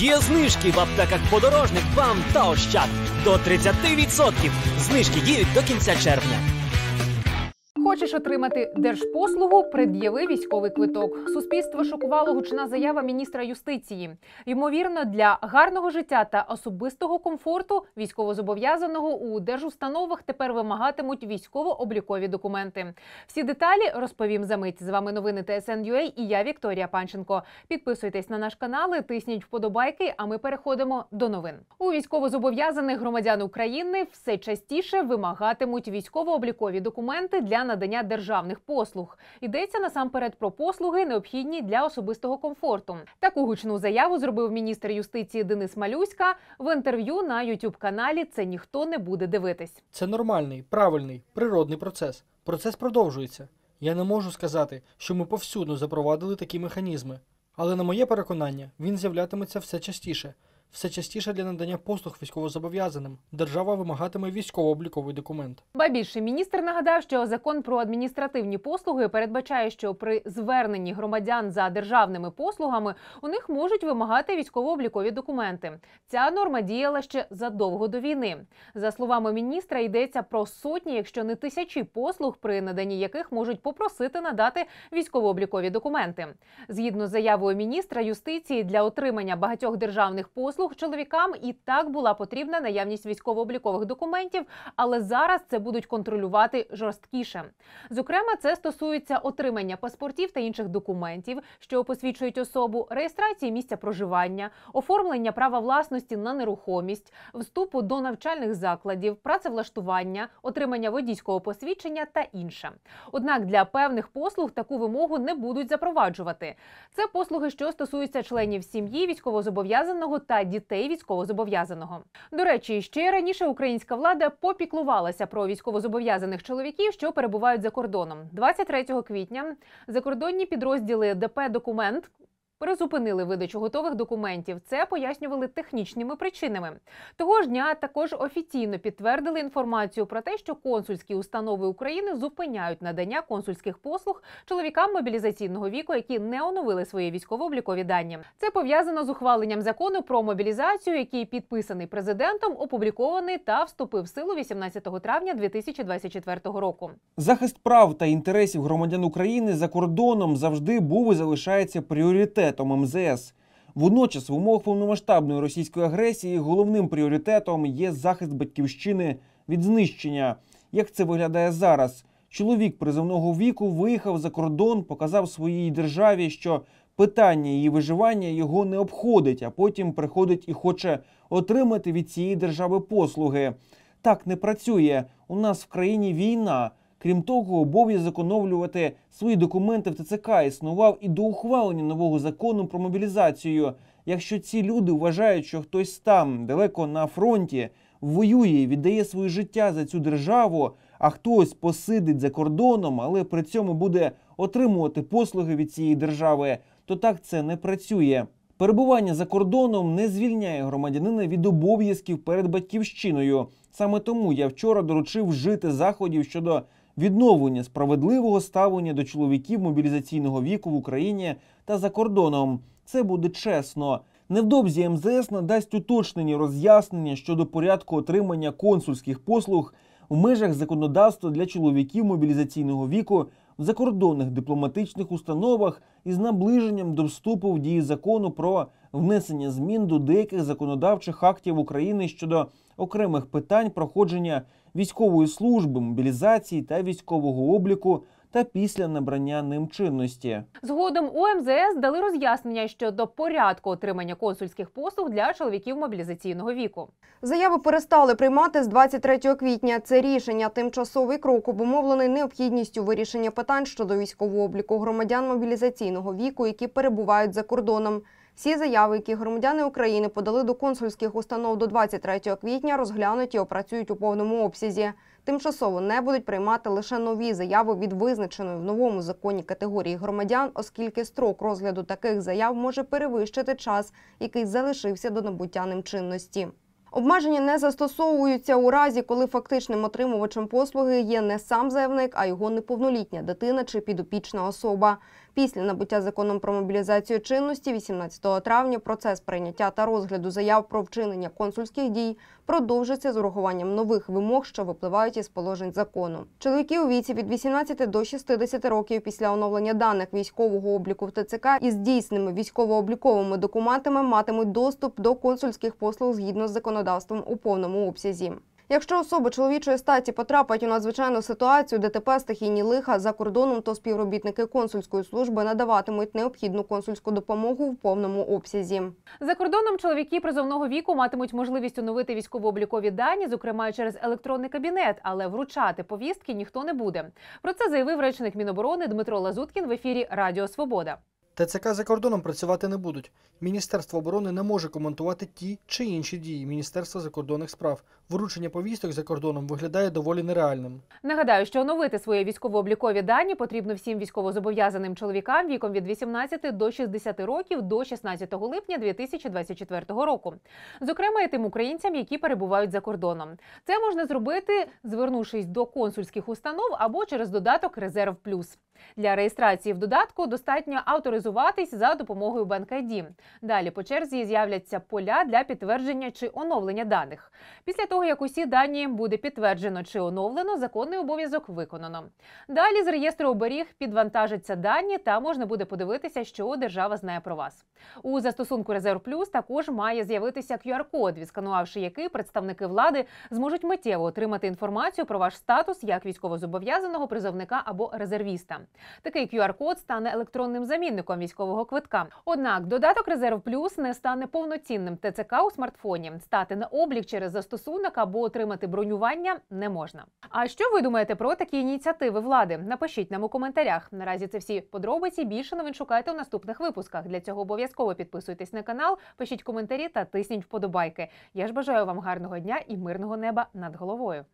Є знижки в аптеках подорожник вам та ощад до 30%. Знижки діють до кінця червня. Хочеш отримати держпослугу, пред'яви військовий квиток. Суспільство шокувало гучна заява міністра юстиції. Ймовірно, для гарного життя та особистого комфорту військовозобов'язаного у держустановах тепер вимагатимуть військово-облікові документи. Всі деталі розповім за мить. З вами новини ТСНЮА і я Вікторія Панченко. Підписуйтесь на наш канал, тисніть вподобайки. А ми переходимо до новин. У військовозобов'язаних громадян України все частіше вимагатимуть військово-облікові документи для надання надання державних послуг. Йдеться насамперед про послуги, необхідні для особистого комфорту. Таку гучну заяву зробив міністр юстиції Денис Малюська в інтерв'ю на youtube каналі Це ніхто не буде дивитись. Це нормальний, правильний, природний процес. Процес продовжується. Я не можу сказати, що ми повсюдно запровадили такі механізми, але на моє переконання він з'являтиметься все частіше все частіше для надання послуг військовозобов'язаним. Держава вимагатиме військово-обліковий документ. Ба більше міністр нагадав, що закон про адміністративні послуги передбачає, що при зверненні громадян за державними послугами у них можуть вимагати військово-облікові документи. Ця норма діяла ще задовго до війни. За словами міністра, йдеться про сотні, якщо не тисячі послуг, при наданні яких можуть попросити надати військово-облікові документи. Згідно з заявою міністра юстиції для отримання багатьох державних послуг послуг чоловікам і так була потрібна наявність військово-облікових документів, але зараз це будуть контролювати жорсткіше. Зокрема, це стосується отримання паспортів та інших документів, що посвідчують особу, реєстрації місця проживання, оформлення права власності на нерухомість, вступу до навчальних закладів, працевлаштування, отримання водійського посвідчення та інше. Однак для певних послуг таку вимогу не будуть запроваджувати. Це послуги, що стосуються членів сім'ї, військовозобов'язаного та дітей військовозобов'язаного. До речі, ще раніше українська влада попіклувалася про військовозобов'язаних чоловіків, що перебувають за кордоном. 23 квітня закордонні підрозділи ДП Документ Перезупинили видачу готових документів. Це пояснювали технічними причинами. Того ж дня також офіційно підтвердили інформацію про те, що консульські установи України зупиняють надання консульських послуг чоловікам мобілізаційного віку, які не оновили свої військово-облікові дані. Це пов'язано з ухваленням закону про мобілізацію, який підписаний президентом, опублікований та вступив в силу 18 травня 2024 року. Захист прав та інтересів громадян України за кордоном завжди був і залишається пріоритетом комітетом МЗС. Водночас, в умовах повномасштабної російської агресії, головним пріоритетом є захист батьківщини від знищення. Як це виглядає зараз? Чоловік призовного віку виїхав за кордон, показав своїй державі, що питання її виживання його не обходить, а потім приходить і хоче отримати від цієї держави послуги. Так не працює. У нас в країні війна. Крім того, обов'язок оновлювати свої документи в ТЦК існував і до ухвалення нового закону про мобілізацію. Якщо ці люди вважають, що хтось там далеко на фронті воює, віддає своє життя за цю державу, а хтось посидить за кордоном, але при цьому буде отримувати послуги від цієї держави, то так це не працює. Перебування за кордоном не звільняє громадянина від обов'язків перед батьківщиною. Саме тому я вчора доручив жити заходів щодо відновлення справедливого ставлення до чоловіків мобілізаційного віку в Україні та за кордоном. Це буде чесно. Невдовзі МЗС надасть уточнені роз'яснення щодо порядку отримання консульських послуг в межах законодавства для чоловіків мобілізаційного віку в закордонних дипломатичних установах із наближенням до вступу в дії закону про внесення змін до деяких законодавчих актів України щодо окремих питань проходження військової служби, мобілізації та військового обліку та після набрання ним чинності. Згодом у МЗС дали роз'яснення щодо порядку отримання консульських послуг для чоловіків мобілізаційного віку. Заяви перестали приймати з 23 квітня. Це рішення тимчасовий крок обумовлений необхідністю вирішення питань щодо військового обліку громадян мобілізаційного віку, які перебувають за кордоном. Всі заяви, які громадяни України подали до консульських установ до 23 квітня, розглянуть і опрацюють у повному обсязі. Тимчасово не будуть приймати лише нові заяви від визначеної в новому законі категорії громадян, оскільки строк розгляду таких заяв може перевищити час, який залишився до набуття ним чинності. Обмеження не застосовуються у разі, коли фактичним отримувачем послуги є не сам заявник, а його неповнолітня дитина чи підопічна особа. Після набуття законом про мобілізацію чинності, 18 травня, процес прийняття та розгляду заяв про вчинення консульських дій продовжиться з урахуванням нових вимог, що випливають із положень закону. Чоловіки у віці від 18 до 60 років після оновлення даних військового обліку в ТЦК із дійсними військово-обліковими документами матимуть доступ до консульських послуг згідно з законодавством у повному обсязі. Якщо особи чоловічої статі потрапить у надзвичайну ситуацію, ДТП стихійні лиха за кордоном, то співробітники консульської служби надаватимуть необхідну консульську допомогу в повному обсязі. За кордоном чоловіки призовного віку матимуть можливість оновити військово-облікові дані, зокрема через електронний кабінет, але вручати повістки ніхто не буде. Про це заявив речник Міноборони Дмитро Лазуткін в ефірі Радіо Свобода. ТЦК за кордоном працювати не будуть. Міністерство оборони не може коментувати ті чи інші дії Міністерства закордонних справ. Вручення повісток за кордоном виглядає доволі нереальним. Нагадаю, що оновити свої військово-облікові дані потрібно всім військовозобов'язаним чоловікам віком від 18 до 60 років до 16 липня 2024 року. Зокрема, і тим українцям, які перебувають за кордоном. Це можна зробити, звернувшись до консульських установ або через додаток Резерв Плюс. Для реєстрації в додатку достатньо авторизуватись за допомогою BankID. Далі по черзі з'являться поля для підтвердження чи оновлення даних. Після того, як усі дані буде підтверджено чи оновлено, законний обов'язок виконано. Далі з реєстру оберіг підвантажаться дані та можна буде подивитися, що держава знає про вас. У застосунку Резерв Плюс також має з'явитися QR-код, відсканувавши який представники влади зможуть миттєво отримати інформацію про ваш статус як військовозобов'язаного призовника або резервіста. Такий QR-код стане електронним замінником військового квитка. Однак додаток Резерв Плюс не стане повноцінним ТЦК у смартфоні. Стати на облік через застосунок або отримати бронювання не можна. А що ви думаєте про такі ініціативи влади? Напишіть нам у коментарях. Наразі це всі подробиці. Більше новин шукайте у наступних випусках. Для цього обов'язково підписуйтесь на канал, пишіть коментарі та тисніть вподобайки. Я ж бажаю вам гарного дня і мирного неба над головою.